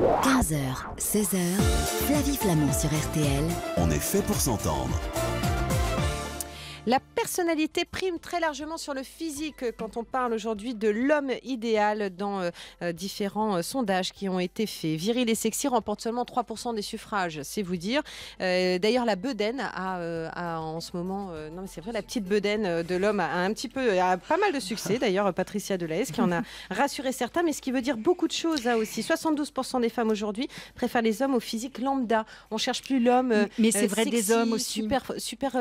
15h, 16h, Flavie Flamand sur RTL. On est fait pour s'entendre. La personnalité prime très largement sur le physique quand on parle aujourd'hui de l'homme idéal dans euh, euh, différents euh, sondages qui ont été faits. Viril et sexy remportent seulement 3% des suffrages, c'est vous dire. D'ailleurs, la bedaine a, en ce moment, non mais c'est vrai, la petite bedaine de l'homme a, un petit peu, a pas mal de succès. D'ailleurs, Patricia Delahaye qui en a rassuré certains, mais ce qui veut dire beaucoup de choses aussi. 72% des femmes aujourd'hui préfèrent les hommes au physique lambda. On cherche plus l'homme. mais c'est vrai des hommes aussi. Super,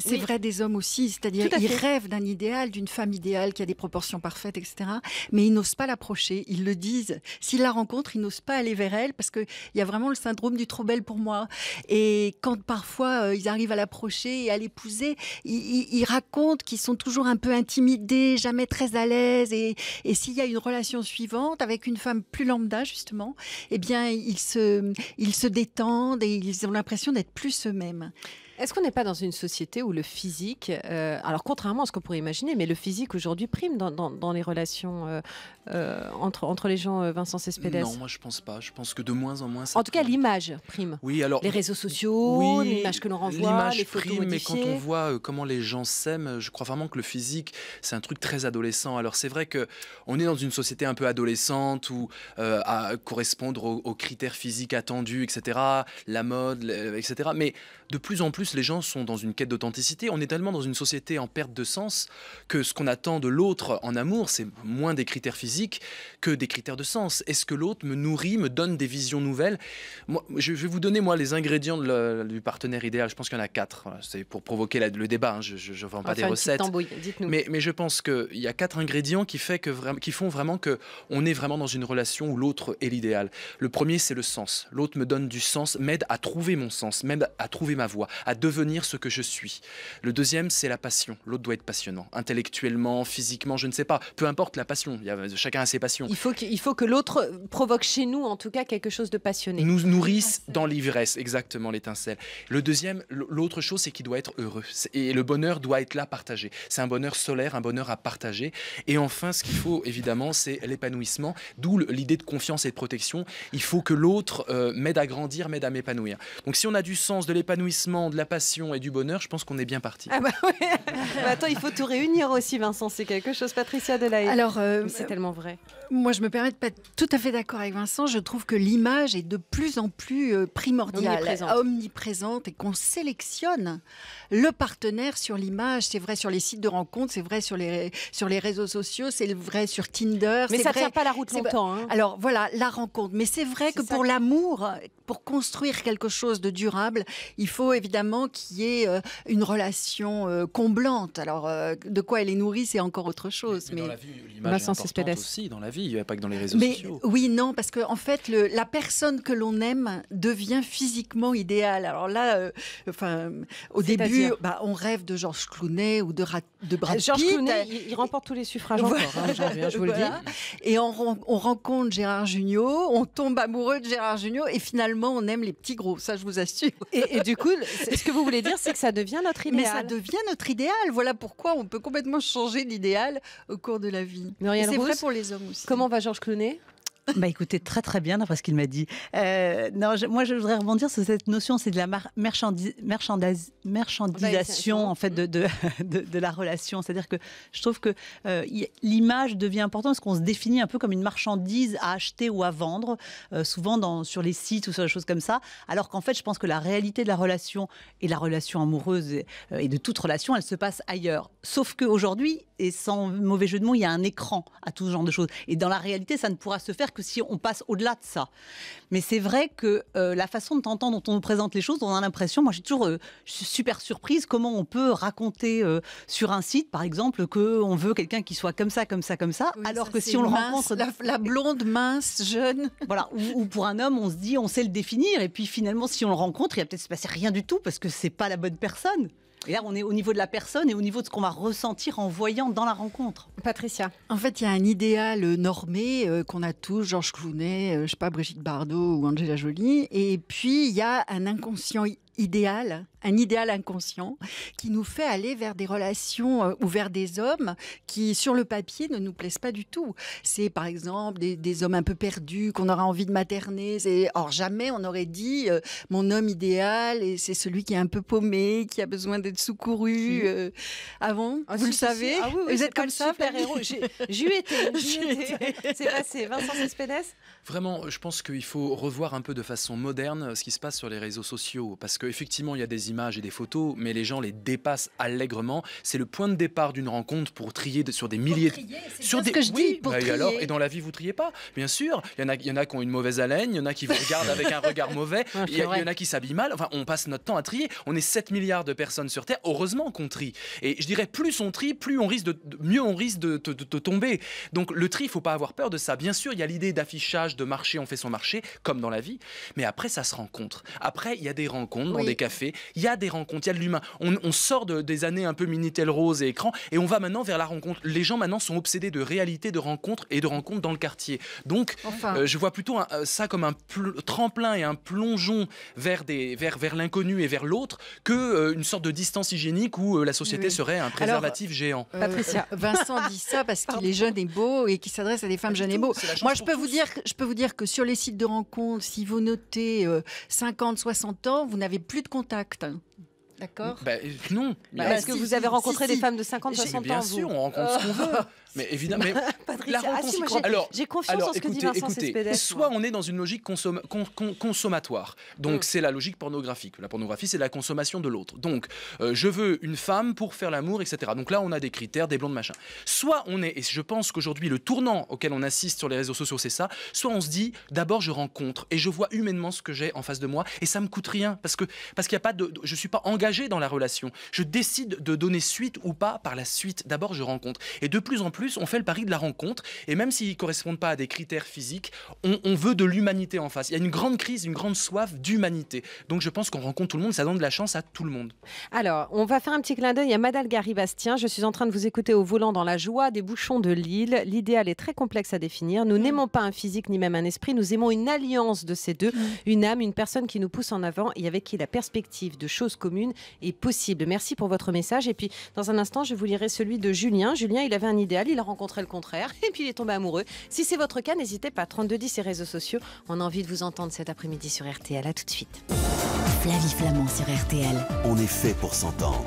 c'est vrai des hommes aussi, c'est-à-dire ils rêvent d'un idéal, d'une femme idéale qui a des proportions parfaites, etc. Mais ils n'osent pas l'approcher, ils le disent. S'ils la rencontrent, ils n'osent pas aller vers elle parce qu'il y a vraiment le syndrome du trop belle pour moi. Et quand parfois euh, ils arrivent à l'approcher et à l'épouser, ils, racontent qu'ils sont toujours un peu intimidés, jamais très à l'aise. Et, s'il y a une relation suivante avec une femme plus lambda, justement, eh bien ils se, ils se détendent et ils ont l'impression d'être plus eux-mêmes. Est-ce qu'on n'est pas dans une société où le physique, euh, alors contrairement à ce qu'on pourrait imaginer, mais le physique aujourd'hui prime dans les relations euh, euh, entre, entre les gens, euh, Vincent Cespedes Non, moi je pense pas. Je pense que de moins en moins. en tout cas, l'image prime. Oui, alors. Les réseaux sociaux, l'image que l'on renvoie, les photos prime, Mais quand on voit euh, comment les gens s'aiment, je crois vraiment que le physique, c'est un truc très adolescent. Alors c'est vrai que on est dans une société un peu adolescente où à correspondre aux, critères physiques attendus, etc. La mode, etc. Mais de plus en plus, les gens sont dans une quête d'authenticité. On est tellement dans une société en perte de sens que ce qu'on attend de l'autre en amour, c'est moins des critères physiques que des critères de sens. Est-ce que l'autre me nourrit, me donne des visions nouvelles moi, Je vais vous donner, moi, les ingrédients du partenaire idéal. Je pense qu'il y en a quatre. c'est pour provoquer le débat. Hein. Je ne vends pas des recettes. Mais, mais, je pense qu'il y a quatre ingrédients qui, fait que, font vraiment qu'on est vraiment dans une relation où l'autre est l'idéal. Le premier, c'est le sens. L'autre me donne du sens, m'aide à trouver mon sens, m'aide à trouver ma voie, à devenir ce que je suis. Le deuxième, c'est la passion. L'autre doit être passionnant, intellectuellement, physiquement, je ne sais pas. Peu importe la passion. Il y a, chacun a ses passions. Il faut que, faut que l'autre provoque chez nous, en tout cas, quelque chose de passionné. Nous nourrissent dans l'ivresse, exactement, l'étincelle. Le deuxième, l'autre chose, c'est qu'il doit être heureux. Et le bonheur doit être là, partagé. C'est un bonheur solaire, un bonheur à partager. Et enfin, ce qu'il faut, évidemment, c'est l'épanouissement, d'où l'idée de confiance et de protection. Il faut que l'autre euh, m'aide à grandir, m'aide à m'épanouir. Donc si on a du sens, de l'épanouissement, de la passion et du bonheur, je pense qu'on est bien parti. Ah bah, bah attends, il faut tout réunir aussi, Vincent. C'est quelque chose, Patricia Delahaye. Alors, euh, c'est tellement vrai Moi, je me permets de pas être tout à fait d'accord avec Vincent. Je trouve que l'image est de plus en plus euh, primordiale, omniprésente, et qu'on sélectionne le partenaire sur l'image. C'est vrai sur les sites de rencontres, c'est vrai sur les, sur les réseaux sociaux, c'est vrai sur Tinder. Mais ça ne tient pas la route longtemps. Hein. Alors voilà, la rencontre. Mais c'est vrai que pour l'amour, pour construire quelque chose de durable, il faut évidemment qu'il y ait euh, une relation euh, comblante. Alors, de quoi elle est nourrie, c'est encore autre chose. Mais, mais, mais... l'image aussi dans la vie, il n'y a pas que dans les réseaux sociaux. Oui, non, parce qu'en en fait, le, la personne que l'on aime devient physiquement idéale. Alors là, euh, enfin, au début, bah, on rêve de Georges Clooney ou de, Ra de Brad Pitt. Georges Clooney, il, remporte tous les suffrages encore, hein, je vous le dis. Et on, rencontre Gérard Jugnot, on tombe amoureux de Gérard Jugnot et finalement, on aime les petits gros, ça je vous assure. Et, du coup, ce que vous voulez dire, c'est que ça devient notre idéal. Mais ça devient notre idéal. Voilà pourquoi on peut complètement changer l'idéal au cours de la vie. C'est vrai pour les hommes aussi. Comment va Georges Clonet bah écoutez, très très bien d'après ce qu'il m'a dit. Euh, non, moi je voudrais rebondir sur cette notion, c'est de la marchandise, merchandisation en fait de, de, la relation. C'est-à-dire que je trouve que euh, l'image devient importante parce qu'on se définit un peu comme une marchandise à acheter ou à vendre, euh, souvent dans, sur les sites ou sur des choses comme ça. Alors qu'en fait, je pense que la réalité de la relation et la relation amoureuse et, et de toute relation, elle se passe ailleurs. Sauf qu'aujourd'hui, et sans mauvais jeu de mots, il y a un écran à tout ce genre de choses. Et dans la réalité, ça ne pourra se faire que si on passe au-delà de ça. Mais c'est vrai que euh, la façon de t'entendre dont on nous présente les choses, on a l'impression, moi j'ai toujours euh, super surprise comment on peut raconter euh, sur un site, par exemple, qu'on veut quelqu'un qui soit comme ça, comme ça, comme ça, alors que si on le rencontre... La, blonde, mince, jeune. Voilà, ou, pour un homme, on se dit, on sait le définir, et puis finalement, si on le rencontre, il a peut-être se passer rien du tout, parce que c'est pas la bonne personne. Et là, on est au niveau de la personne et au niveau de ce qu'on va ressentir en voyant dans la rencontre. Patricia. En fait, il y a un idéal normé euh, qu'on a tous, Georges Clounet, je euh, je sais pas, Brigitte Bardot ou Angela Jolie. Et puis, il y a un inconscient idéal, un idéal inconscient, qui nous fait aller vers des relations euh, ou vers des hommes qui, sur le papier, ne nous plaisent pas du tout. C'est par exemple des, hommes un peu perdus qu'on aura envie de materner. Or, jamais on aurait dit euh, mon homme idéal, et c'est celui qui est un peu paumé, qui a besoin d'être secouru. Euh. avant, ah ah, vous le savez, Ah, oui, vous êtes comme ça, super héros. J'y étais, étais. C'est passé, Vincent Cespénez Vraiment, je pense qu'il faut revoir un peu de façon moderne ce qui se passe sur les réseaux sociaux, parce que effectivement il y a des images et des photos, mais les gens les dépassent allègrement. C'est le point de départ d'une rencontre pour trier sur des milliers. sur des... ce que je dis pour bah, Et, alors, dans la vie vous triez pas, bien sûr. Il y en a, il y en a qui ont une mauvaise haleine, il y en a qui vous regardent avec un regard mauvais, il, y en a qui s'habillent mal. Enfin, on passe notre temps à trier. On est 7 milliards de personnes sur Terre. Heureusement qu'on trie. Et je dirais plus on trie, plus on risque de, mieux on risque de, de, tomber. Donc le tri, il faut pas avoir peur de ça. Bien sûr, il y a l'idée d'affichage, de marché, on fait son marché, comme dans la vie. Mais après, ça se rencontre. Après, il y a des rencontres des cafés, il y a des rencontres, il y a de l'humain. On, sort de, des années un peu Minitel rose et écran et on va maintenant vers la rencontre. Les gens maintenant sont obsédés de réalité, de rencontres et de rencontres dans le quartier. Donc, euh, je vois plutôt euh, ça comme un tremplin et un plongeon vers, des, vers, vers l'inconnu et vers l'autre que euh, une sorte de distance hygiénique où la société serait un préservatif géant. Patricia, Vincent dit ça parce qu'il est jeune et beau et qu'il s'adresse à des femmes jeunes et beaux. Moi, je peux, vous dire, je peux vous dire que sur les sites de rencontres, si vous notez 50, 60 ans, vous n'avez plus de contact. D'accord ben, Non. Est-ce bah, que vous avez rencontré des femmes de 50, 60 ans Bien sûr, on rencontre ce qu'on veut. Mais évidemment, la ah, j'ai confiance en ce que dit Vincent écoutez, Soit on est dans une logique consommatoire, donc mm. c'est la logique pornographique. La pornographie, c'est la consommation de l'autre. Donc, euh, je veux une femme pour faire l'amour, etc. Donc là, on a des critères, des blondes, machin. Soit on est, et je pense qu'aujourd'hui, le tournant auquel on assiste sur les réseaux sociaux, c'est ça. Soit on se dit, d'abord, je rencontre et je vois humainement ce que j'ai en face de moi et ça me coûte rien parce que parce qu'il y a pas de, de, je suis pas engagé dans la relation. Je décide de donner suite ou pas par la suite. D'abord, je rencontre et de plus en plus plus, on fait le pari de la rencontre. Et même s'ils ne correspondent pas à des critères physiques, on, veut de l'humanité en face. Il y a une grande crise, une grande soif d'humanité. Donc je pense qu'on rencontre tout le monde, ça donne de la chance à tout le monde. Alors, on va faire un petit clin d'œil à Madalgary Bastien. Je suis en train de vous écouter au volant dans la joie des bouchons de Lille. L'idéal est très complexe à définir. Nous mm. n'aimons pas un physique ni même un esprit. Nous aimons une alliance de ces deux, mm. une âme, une personne qui nous pousse en avant et avec qui la perspective de choses communes est possible. Merci pour votre message. Et puis, dans un instant, je vous lirai celui de Julien. Julien, il avait un idéal il a rencontré le contraire et puis il est tombé amoureux. Si c'est votre cas, n'hésitez pas, 3210 et réseaux sociaux. On a envie de vous entendre cet après-midi sur RTL. À tout de suite. vie flamande sur RTL. On est fait pour s'entendre.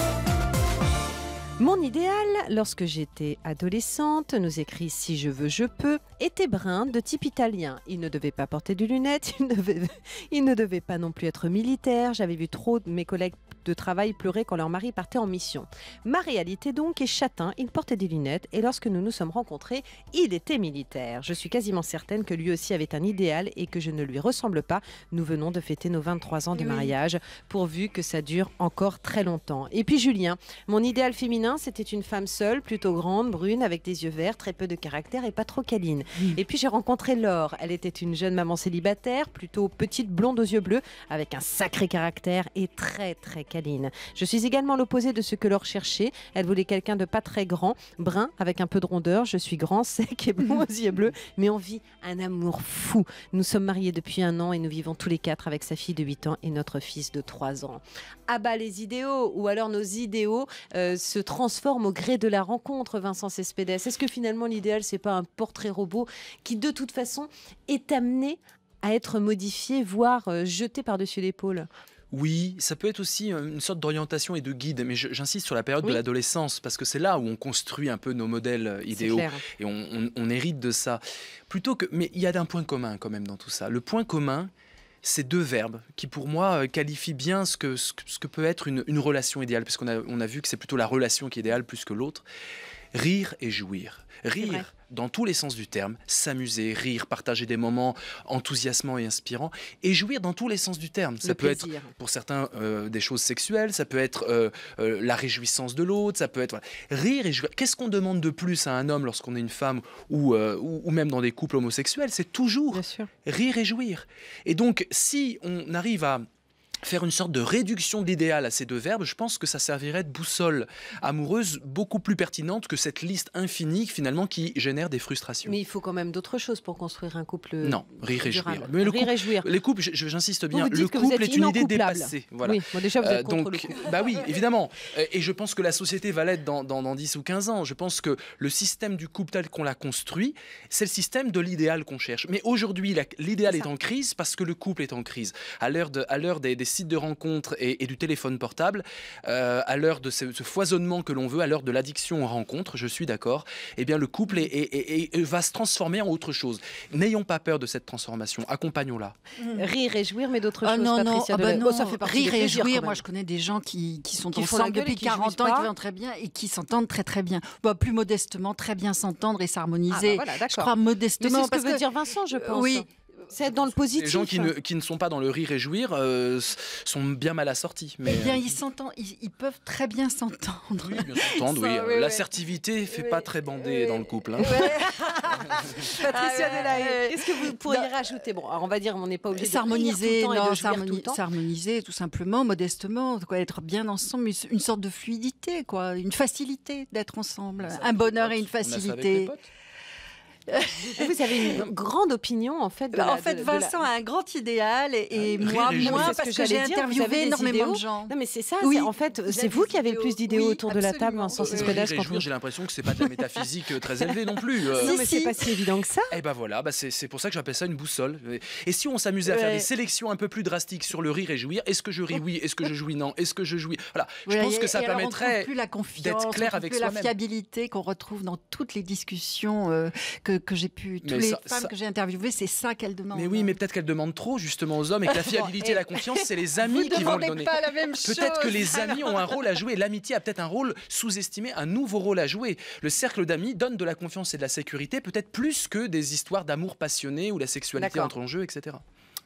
Mon idéal, lorsque j'étais adolescente, nous écrit Si je veux, je peux, était brun de type italien. Il ne devait pas porter de lunettes, il, ne devait pas non plus être militaire. J'avais vu trop de mes collègues de travail pleurer quand leur mari partait en mission. Ma réalité donc est châtain, il portait des lunettes et lorsque nous nous sommes rencontrés, il était militaire. Je suis quasiment certaine que lui aussi avait un idéal et que je ne lui ressemble pas. Nous venons de fêter nos 23 ans de eh mariage, pourvu que ça dure encore très longtemps. Et puis Julien, mon idéal féminin c'était une femme seule, plutôt grande, brune, avec des yeux verts, très peu de caractère et pas trop câline. Mmh. Et puis j'ai rencontré Laure. Elle était une jeune maman célibataire, plutôt petite blonde aux yeux bleus, avec un sacré caractère et très très câline. Je suis également l'opposé de ce que Laure cherchait. Elle voulait quelqu'un de pas très grand, brun, avec un peu de rondeur. Je suis grand, sec et blond aux yeux bleus, mais on vit un amour fou. Nous sommes mariés depuis un an et nous vivons tous les quatre avec sa fille de 8 ans et notre fils de 3 ans. Ah bah les idéaux, ou alors nos idéaux euh, se transforme au gré de la rencontre, Vincent Cespedes. Est-ce que finalement l'idéal, c'est pas un portrait robot qui, de toute façon, est amené à être modifié, voire euh, jeté par-dessus l'épaule oui, ça peut être aussi euh, une sorte d'orientation et de guide, mais j'insiste sur la période de l'adolescence, parce que c'est là où on construit un peu nos modèles euh, idéaux, et on, hérite de ça. Plutôt que, mais il y a un point commun quand même dans tout ça. Le point commun, ces deux verbes qui, pour moi, euh, qualifient bien ce que, peut être une, relation idéale, puisqu'on a, on a vu que c'est plutôt la relation qui est idéale plus que l'autre. Rire et jouir. Rire dans tous les sens du terme, s'amuser, rire, partager des moments enthousiasmants et inspirants, et jouir dans tous les sens du terme. Ça peut être pour certains euh, des choses sexuelles, ça peut être euh, euh, la réjouissance de l'autre, ça peut être rire et jouir. Qu'est-ce qu'on demande de plus à un homme lorsqu'on est une femme ou, ou, même dans des couples homosexuels C'est toujours rire et jouir. Et donc si on arrive à faire une sorte de réduction d'idéal à ces deux verbes, je pense que ça servirait de boussole amoureuse beaucoup plus pertinente que cette liste infinie finalement qui génère des frustrations. Mais il faut quand même d'autres choses pour construire un couple. Euh, non, rire et jouir. Mais le couple, Les couples, j'insiste bien, le couple est une idée dépassée. Voilà. Oui, euh, donc, Bah oui, évidemment. Et je pense que la société va l'être dans, dans, 10 ou 15 ans. Je pense que le système du couple tel qu'on l'a construit, c'est le système de l'idéal qu'on cherche. Mais aujourd'hui, l'idéal est, en crise parce que le couple est en crise. À l'heure de, des, des sites de rencontres et, du téléphone portable, euh, à l'heure de ce, foisonnement que l'on veut, à l'heure de l'addiction aux rencontres, je suis d'accord, et eh bien le couple est, va se transformer en autre chose. N'ayons pas peur de cette transformation, accompagnons-la. Mmh. Rire et jouir, mais d'autres ah choses, non, non, ah bah non. Oh, fait Rire et jouir, moi je connais des gens qui, sont ensemble depuis 40 ans, et qui vont très bien et qui s'entendent très très bien. plus modestement, très bien s'entendre et s'harmoniser. Ah bah je crois modestement. C'est ce que veut dire Vincent, je pense. Oui, c'est dans le positif. Les gens qui ne, qui ne, sont pas dans le rire et jouir euh, sont bien mal assortis. Eh mais... bien, euh, ils s'entendent, ils, peuvent très bien s'entendre. oui. L'assertivité ne fait pas très bander dans le couple. Hein. Patricia ah qu'est-ce que vous pourriez rajouter Bon, on va dire, on n'est pas obligé s'harmoniser, s'harmoniser tout, tout, simplement, modestement, quoi, être bien ensemble, une sorte de fluidité, quoi, une facilité d'être ensemble, un bonheur et une facilité. Vous avez une grande opinion en fait. De bah, en fait, Vincent a un grand idéal et, et ah, moi moins parce que, j'ai interviewé énormément de gens. Non mais c'est ça. Oui. En fait, c'est vous qui avez le plus d'idées autour de la table, Vincent Cespedes. Euh, j'ai l'impression que c'est pas de la métaphysique euh, très élevée non plus. Euh. non mais c'est pas si évident que ça. Et eh ben voilà, bah, c'est pour ça que j'appelle ça une boussole. Et si on s'amusait à faire des sélections un peu plus drastiques sur le rire et jouir, est-ce que je ris oui, est-ce que je jouis non, est-ce que je jouis. Voilà, je pense que ça permettrait d'être clair avec soi-même. La fiabilité qu'on retrouve dans toutes les discussions euh, que que, j'ai pu. Toutes les femmes que j'ai interviewées, c'est ça qu'elles demandent. Mais oui, hein. mais peut-être qu'elles demandent trop justement aux hommes et que la fiabilité et la confiance, c'est les amis qui vont le donner. Peut-être que les amis ont un rôle à jouer. L'amitié a peut-être un rôle sous-estimé, un nouveau rôle à jouer. Le cercle d'amis donne de la confiance et de la sécurité, peut-être plus que des histoires d'amour passionné ou la sexualité entre en jeu, etc.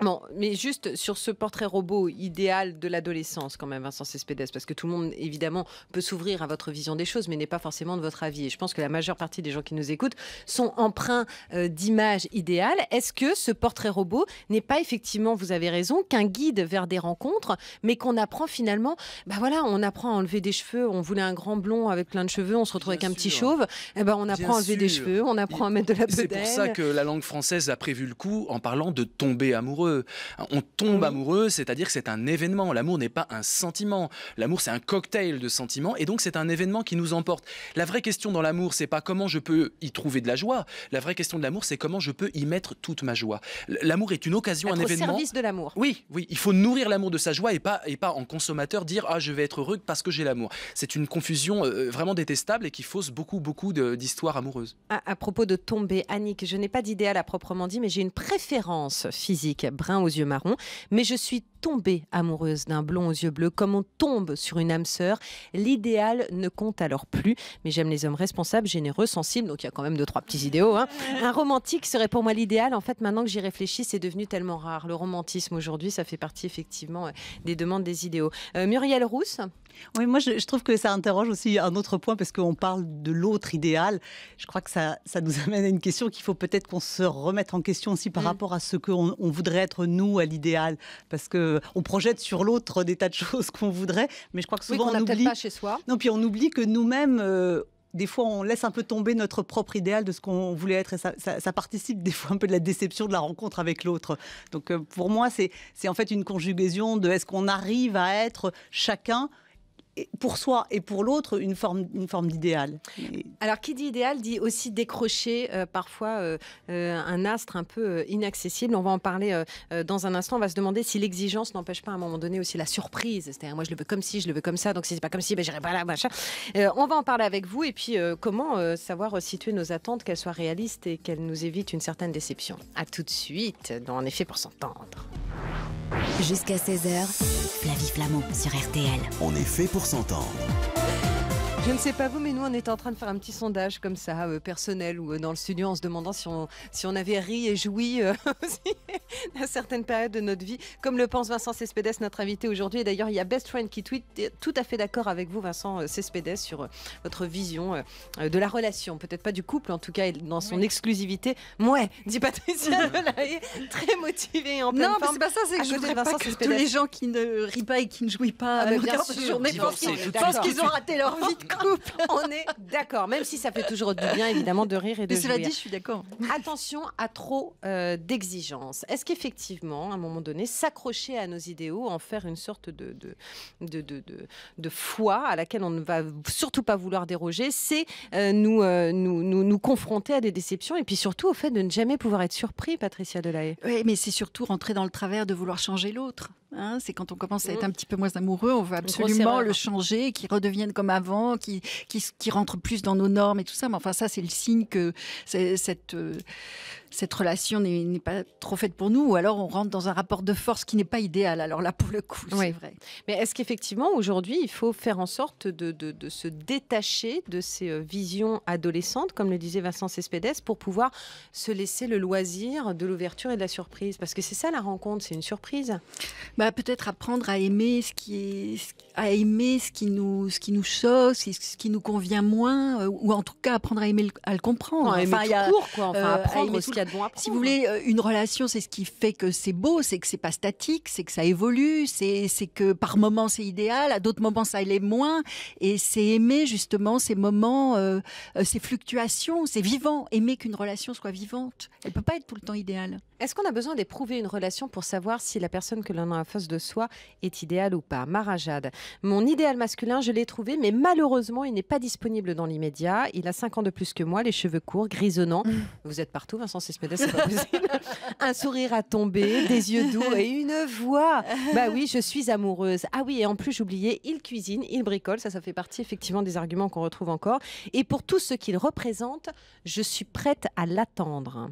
Bon, mais juste sur ce portrait robot idéal de l'adolescence, quand même, Vincent Cespedes, parce que tout le monde, évidemment, peut s'ouvrir à votre vision des choses, mais n'est pas forcément de votre avis. Et je pense que la majeure partie des gens qui nous écoutent sont emprunts euh, d'images idéales. Est-ce que ce portrait robot n'est pas effectivement, vous avez raison, qu'un guide vers des rencontres, mais qu'on apprend finalement, ben voilà, on apprend à enlever des cheveux. On voulait un grand blond avec plein de cheveux, on se retrouve avec un petit chauve. Et eh ben, on apprend à enlever des cheveux, on apprend à mettre de la C'est pour ça que la langue française a prévu le coup en parlant de tomber amoureux on tombe amoureux, c'est-à-dire que c'est un événement. L'amour n'est pas un sentiment. L'amour, c'est un cocktail de sentiments et donc c'est un événement qui nous emporte. La vraie question dans l'amour, c'est pas comment je peux y trouver de la joie. La vraie question de l'amour, c'est comment je peux y mettre toute ma joie. L'amour est une occasion, un événement. Au service de l'amour. Oui, oui. Il faut nourrir l'amour de sa joie et pas, et pas en consommateur dire Ah, je vais être heureux parce que j'ai l'amour. C'est une confusion euh, euh, vraiment détestable et qui fausse beaucoup, beaucoup d'histoires amoureuses. À, propos de tomber, Annick, je n'ai pas d'idéal à proprement dit, mais j'ai une préférence physique brun aux yeux marrons. Mais je suis tomber amoureuse d'un blond aux yeux bleus, comme on tombe sur une âme sœur. L'idéal ne compte alors plus. Mais j'aime les hommes responsables, généreux, sensibles, donc il y a quand même deux, trois petits idéaux. Hein. Un romantique serait pour moi l'idéal. En fait, maintenant que j'y réfléchis, c'est devenu tellement rare. Le romantisme aujourd'hui, ça fait partie effectivement euh, des demandes des idéaux. Euh, Muriel Rousse Oui, moi je, trouve que ça interroge aussi un autre point parce qu'on parle de l'autre idéal. Je crois que ça, ça nous amène à une question qu'il faut peut-être qu'on se remette en question aussi par mm. rapport à ce qu'on voudrait être nous à l'idéal. Parce que on projette sur l'autre des tas de choses qu'on voudrait, mais je crois que souvent on, oublie. Pas chez soi. Non, puis on oublie que nous-mêmes. Euh, des fois, on laisse un peu tomber notre propre idéal de ce qu'on voulait être et ça, participe des fois un peu de la déception de la rencontre avec l'autre. Donc, euh, pour moi, c'est en fait une conjugaison de est-ce qu'on arrive à être chacun pour soi et pour l'autre une forme, une forme d'idéal. Alors qui dit idéal dit aussi décrocher euh, parfois euh, euh, un astre un peu inaccessible. On va en parler dans un instant. On va se demander si l'exigence n'empêche pas à un moment donné aussi la surprise. C'est-à-dire moi je le veux comme si, je le veux comme ça, donc si c'est pas comme si, ben j'irai pas là, on va en parler avec vous et puis comment savoir situer nos attentes, qu'elles soient réalistes et qu'elles nous évitent une certaine déception. À tout de suite dans En effet pour s'entendre. Jusqu'à 16h, vie Flamand sur RTL. En effet pour s'entendre. Je ne sais pas vous, mais nous, on est en train de faire un petit sondage comme ça, euh, personnel ou euh, dans le studio, en se demandant si on, si on avait ri et joui euh, aussi à certaines périodes de notre vie, comme le pense Vincent Cespedes, notre invité aujourd'hui. Et d'ailleurs, il y a Best Friend qui tweet tout à fait d'accord avec vous, Vincent Cespedes, sur votre vision de la relation, peut-être pas du couple, en tout cas, dans son exclusivité. Mouais, dit Patricia est très motivée en pleine non, Non, c'est pas ça, c'est que je voudrais Vincent tous les gens qui ne rient pas et qui ne jouent pas ah, bah, leur journée pensent qu'ils ont raté leur vie On est d'accord, même si ça fait toujours du bien, évidemment, de rire et de Mais cela dit, je suis d'accord. Attention à trop euh, d'exigences. Est-ce qu'effectivement, à un moment donné, s'accrocher à nos idéaux, en faire une sorte de, de, de, foi à laquelle on ne va surtout pas vouloir déroger, c'est euh, euh, nous, nous, nous, confronter à des déceptions et puis surtout au fait de ne jamais pouvoir être surpris, Patricia Delahaye. Oui, mais c'est surtout rentrer dans le travers de vouloir changer l'autre. Hein, c'est quand on commence à être mm. un petit peu moins amoureux, on veut absolument le changer, qu'il redevienne comme avant, qu'il qui rentre plus dans nos normes et tout ça. Mais enfin, ça, c'est le signe que cette, euh, cette relation n'est pas trop faite pour nous, ou alors on rentre dans un rapport de force qui n'est pas idéal. Alors là, pour le coup, c'est vrai. Mais est-ce qu'effectivement, aujourd'hui, il faut faire en sorte de, se détacher de ces euh, visions adolescentes, comme le disait Vincent Cespedes, pour pouvoir se laisser le loisir de l'ouverture et de la surprise Parce que c'est ça la rencontre, c'est une surprise. Bah, Peut-être apprendre à aimer ce qui est à aimer ce qui nous, ce qui nous choque, ce qui nous convient moins, euh, ou en tout cas apprendre à aimer, le, à le comprendre. enfin, il court, quoi. Enfin, euh, apprendre ce qu'il a bon à Si vous voulez, euh, une relation, c'est ce qui fait que c'est beau, c'est que c'est pas statique, c'est que ça évolue, c'est que par moments c'est idéal, à d'autres moments ça l'est moins, et c'est aimer justement ces moments, ces fluctuations, c'est vivant. Aimer qu'une relation soit vivante, elle peut pas être tout le temps idéale. Est-ce qu'on a besoin d'éprouver une relation pour savoir si la personne que l'on a en face de soi est idéale ou pas Marajade. Mon idéal masculin, je l'ai trouvé, mais malheureusement, il n'est pas disponible dans l'immédiat. Il a 5 ans de plus que moi, les cheveux courts, grisonnants. Mm. Vous êtes partout, Vincent Cespedes, c'est pas possible. Un sourire à tomber, des yeux doux et une voix. Bah oui, je suis amoureuse. Ah oui, et en plus, j'oubliais, il cuisine, il bricole. Ça, ça fait partie effectivement des arguments qu'on retrouve encore. Et pour tout ce qu'il représente, je suis prête à l'attendre.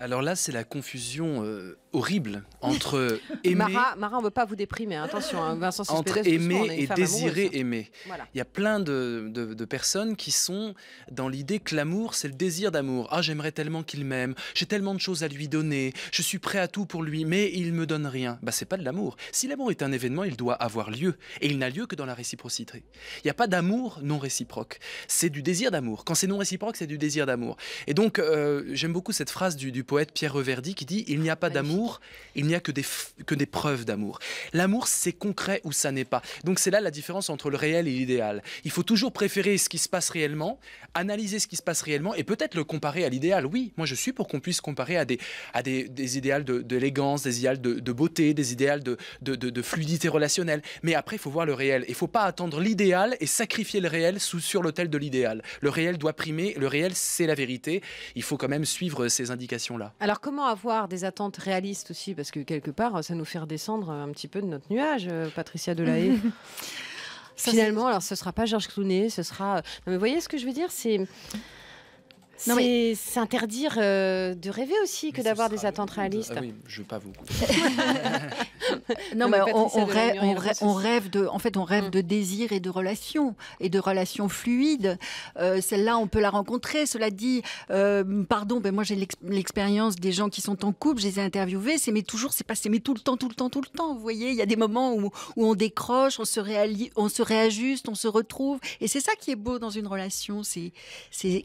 Alors là, c'est la confusion. Euh, horrible entre aimer. Mara, Mara on veut pas vous déprimer, hein. attention, hein, Vincent Entre aimer et désirer aimer. Il y a plein de, personnes qui sont dans l'idée que l'amour, c'est le désir d'amour. Ah, j'aimerais tellement qu'il m'aime, j'ai tellement de choses à lui donner, je suis prêt à tout pour lui, mais il me donne rien. Bah, c'est pas de l'amour. Si l'amour est un événement, il doit avoir lieu. Et il n'a lieu que dans la réciprocité. Il n'y a pas d'amour non réciproque. C'est du désir d'amour. Quand c'est non réciproque, c'est du désir d'amour. Et donc, euh, j'aime beaucoup cette phrase du, du poète Pierre Reverdy qui dit Il n'y a pas d'amour il n'y a que des, que des preuves d'amour. L'amour, c'est concret ou ça n'est pas. Donc c'est là la différence entre le réel et l'idéal. Il faut toujours préférer ce qui se passe réellement, analyser ce qui se passe réellement et peut-être le comparer à l'idéal. Oui, moi je suis pour qu'on puisse comparer à des, à des, des idéals d'élégance, de, des idéals de, beauté, des idéals de, de fluidité relationnelle. Mais après, il faut voir le réel. Il ne faut pas attendre l'idéal et sacrifier le réel sous, sur l'autel de l'idéal. Le réel doit primer, le réel c'est la vérité. Il faut quand même suivre ces indications-là. Alors comment avoir des attentes réalistes aussi, parce que quelque part, ça nous fait redescendre un petit peu de notre nuage, euh, Patricia Delahaye. Finalement, alors ce sera pas Georges Clooney, ce sera. Euh, mais vous voyez ce que je veux dire, c'est c'est mais... s'interdire euh, de rêver aussi que d'avoir des attentes réalistes. Ah je ne veux pas vous. non, mais, on, rêve, de, en fait, on rêve mm. de désir et de relations et de relations fluides. Euh, celle-là, on peut la rencontrer. Cela dit, euh, pardon, mais ben moi j'ai l'expérience des gens qui sont en couple. Je les ai interviewés. C'est mais toujours, c'est pas c'est mais tout le temps, tout le temps, tout le temps. Vous voyez, il y a des moments où, on décroche, on se réajuste, on se retrouve. Et c'est ça qui est beau dans une relation. C'est c'est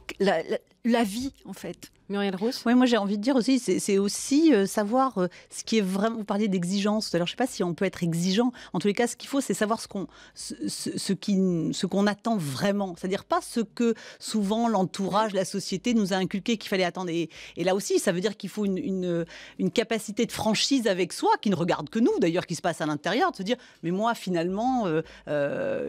la vie en fait. Muriel Rousse Oui, moi j'ai envie de dire aussi, c'est aussi euh, savoir euh, ce qui est vraiment. Vous parliez d'exigence tout à l'heure, je ne sais pas si on peut être exigeant. En tous les cas, ce qu'il faut, c'est savoir ce qu'on ce, ce, ce qu'on attend vraiment. C'est-à-dire pas ce que souvent l'entourage, la société nous a inculqué qu'il fallait attendre. Et, là aussi, ça veut dire qu'il faut une, une, capacité de franchise avec soi, qui ne regarde que nous d'ailleurs, qui se passe à l'intérieur, de se dire mais moi finalement, euh,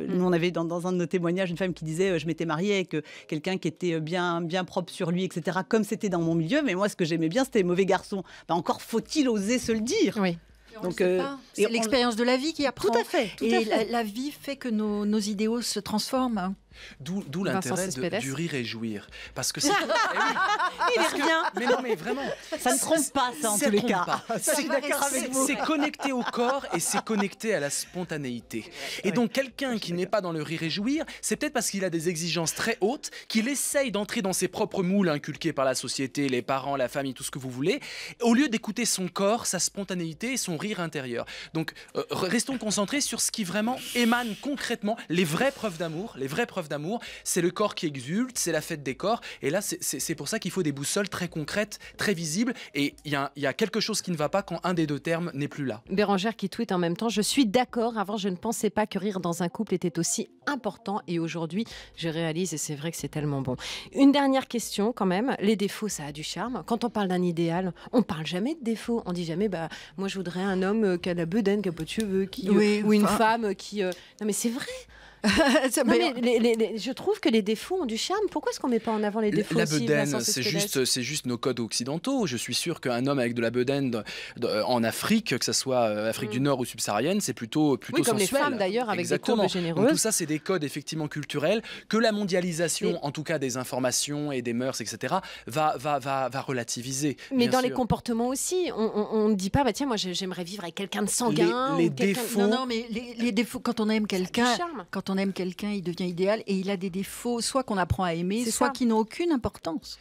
mm. nous on avait dans, dans, un de nos témoignages une femme qui disait je m'étais mariée avec quelqu'un qui était bien, bien propre sur lui, etc. Comme c'était dans mon milieu, mais moi, ce que j'aimais bien, c'était mauvais garçon Ben encore faut-il oser se le dire. Oui. Donc, euh, c'est l'expérience de la vie qui apprend. Tout à fait. et La, la, vie fait que nos, nos idéaux se transforment. D'où l'intérêt du rire et jouir. Parce que c'est. Eh Il Mais non, mais vraiment. Ça ne trompe pas, ça, en tous les cas. C'est connecté au corps et c'est connecté à la spontanéité. Et donc, quelqu'un qui n'est pas dans le rire et jouir, c'est peut-être parce qu'il a des exigences très hautes, qu'il essaye d'entrer dans ses propres moules inculqués par la société, les parents, la famille, tout ce que vous voulez, au lieu d'écouter son corps, sa spontanéité et son rire intérieur. Donc, euh, restons concentrés sur ce qui vraiment émane concrètement les vraies preuves d'amour, les vraies preuves d'amour, c'est le corps qui exulte, c'est la fête des corps. Et là, c'est pour ça qu'il faut des boussoles très concrètes, très visibles. Et il y, a, quelque chose qui ne va pas quand un des deux termes n'est plus là. Bérangère qui tweet en même temps Je suis d'accord, avant je ne pensais pas que rire dans un couple était aussi important. Et aujourd'hui, je réalise et c'est vrai que c'est tellement bon. Une dernière question quand même les défauts, ça a du charme. Quand on parle d'un idéal, on parle jamais de défauts. On dit jamais bah, Moi, je voudrais un homme euh, qui a la bedaine, qui a peu de cheveux, qui, euh, ou une femme qui. Euh, non, mais c'est vrai je trouve que les défauts ont du charme. Pourquoi est-ce qu'on met pas en avant les défauts La bedaine, c'est juste, juste nos codes occidentaux. Je suis sûr qu'un homme avec de la bedaine en Afrique, que ce soit euh, Afrique du mm. Nord ou subsaharienne, c'est plutôt plutôt oui, comme les femmes d'ailleurs avec Exactement. des généreuses. tout ça, c'est des codes effectivement culturels que la mondialisation, en tout cas des informations et des mœurs, etc., va va va, relativiser. Mais dans les comportements aussi, on ne dit pas bah tiens moi j'aimerais vivre avec quelqu'un de sanguin. Les, défauts. Non, non mais les, euh, défauts quand on aime quelqu'un, quand on on aime quelqu'un, il devient idéal et il a des défauts, soit qu'on apprend à aimer, soit qui n'ont aucune importance.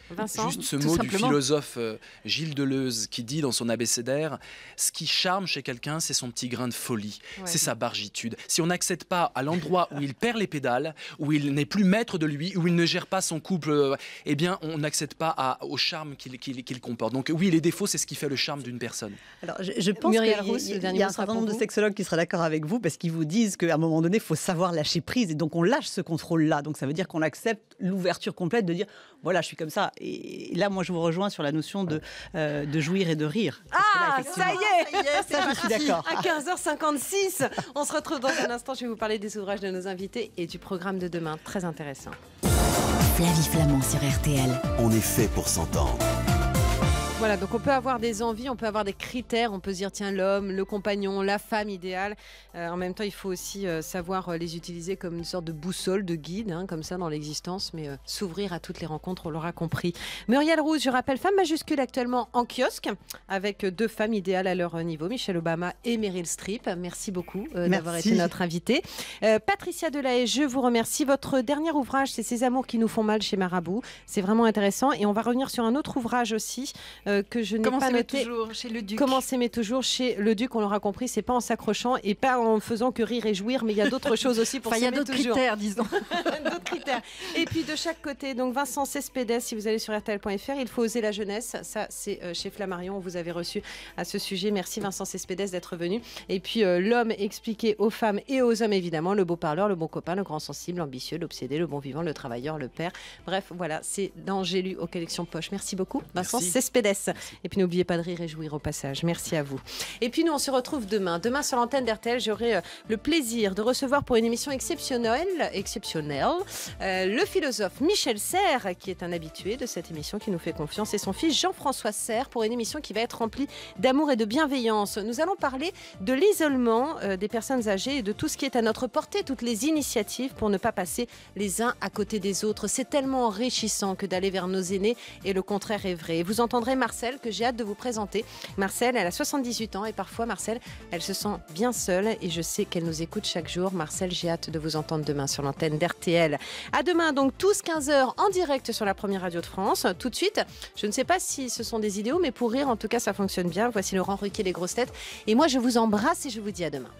Juste ce mot du philosophe euh, Gilles Deleuze qui dit dans son abécédaire ce qui charme chez quelqu'un, c'est son petit grain de folie, c'est sa bargitude. Si on n'accède pas à l'endroit où il perd les pédales, où il n'est plus maître de lui, où il ne gère pas son couple, euh, eh bien, on n'accède pas au charme qu'il comporte. Donc, oui, les défauts, c'est ce qui fait le charme d'une personne. Alors, je, euh, pense qu'il y, a un certain nombre de sexologues qui seraient d'accord avec vous parce qu'ils vous disent qu'à un moment donné, il faut savoir lâcher prise et donc on lâche ce contrôle-là. Donc ça veut dire qu'on accepte l'ouverture complète de dire voilà, je suis comme ça. Et là, moi, je vous rejoins sur la notion de, euh, de jouir et de rire. Ah, ça y est, ça, y est, ça je suis d'accord. À 15h56, on se retrouve dans un instant. Je vais vous parler des ouvrages de nos invités et du programme de demain. Très intéressant. Flavie Flamand sur RTL. On est fait pour s'entendre. Voilà, donc on peut avoir des envies, on peut avoir des critères, on peut se dire tiens l'homme, le compagnon, la femme idéale. Euh, en même temps, il faut aussi euh, savoir euh, les utiliser comme une sorte de boussole, de guide, hein, comme ça dans l'existence, mais s'ouvrir à toutes les rencontres, on l'aura compris. Muriel Rouge, je rappelle, femme majuscule actuellement en kiosque, avec deux femmes idéales à leur niveau, Michelle Obama et Meryl Streep. Merci beaucoup d'avoir été notre invitée. Patricia Delahaye, je vous remercie. Votre dernier ouvrage, c'est Ces amours qui nous font mal chez Marabout. C'est vraiment intéressant et on va revenir sur un autre ouvrage aussi. Euh, que je n'ai pas toujours chez le Duc. Comment mais toujours chez le Duc, on l'aura compris, c'est pas en s'accrochant et pas en faisant que rire et jouir, mais il y a d'autres choses aussi pour il y a d'autres critères, disons. d'autres critères. Et puis de chaque côté, donc Vincent Cespedes, si vous allez sur rtl.fr, il faut oser la jeunesse. Ça, c'est euh, chez Flammarion, vous avez reçu à ce sujet. Merci Vincent Cespedes d'être venu. Et puis euh, l'homme expliqué aux femmes et aux hommes, évidemment, le beau parleur, le bon copain, le grand sensible, l'ambitieux, l'obsédé, le bon vivant, le travailleur, le père. Bref, voilà, c'est dans J'ai lu aux collections poche. Merci beaucoup, Vincent Cespedes. Et puis n'oubliez pas de rire et jouir au passage. Merci à vous. Et puis nous, on se retrouve demain. Demain sur l'antenne d'RTL, j'aurai euh, le plaisir de recevoir pour une émission exceptionnelle, exceptionnelle euh, le philosophe Michel Serre qui est un habitué de cette émission, qui nous fait confiance, et son fils Jean-François Serre pour une émission qui va être remplie d'amour et de bienveillance. Nous allons parler de l'isolement euh, des personnes âgées et de tout ce qui est à notre portée, toutes les initiatives pour ne pas passer les uns à côté des autres. C'est tellement enrichissant que d'aller vers nos aînés et le contraire est vrai. Vous entendrez Marcel que j'ai hâte de vous présenter. Marcel, elle a 78 ans et parfois, Marcel, elle se sent bien seule et je sais qu'elle nous écoute chaque jour. Marcel, j'ai hâte de vous entendre demain sur l'antenne d'RTL. À demain, donc tous 15h en direct sur la première radio de France. Tout de suite, je ne sais pas si ce sont des idéaux, mais pour rire, en tout cas, ça fonctionne bien. Voici Laurent Ruquier, les grosses têtes. Et moi, je vous embrasse et je vous dis à demain.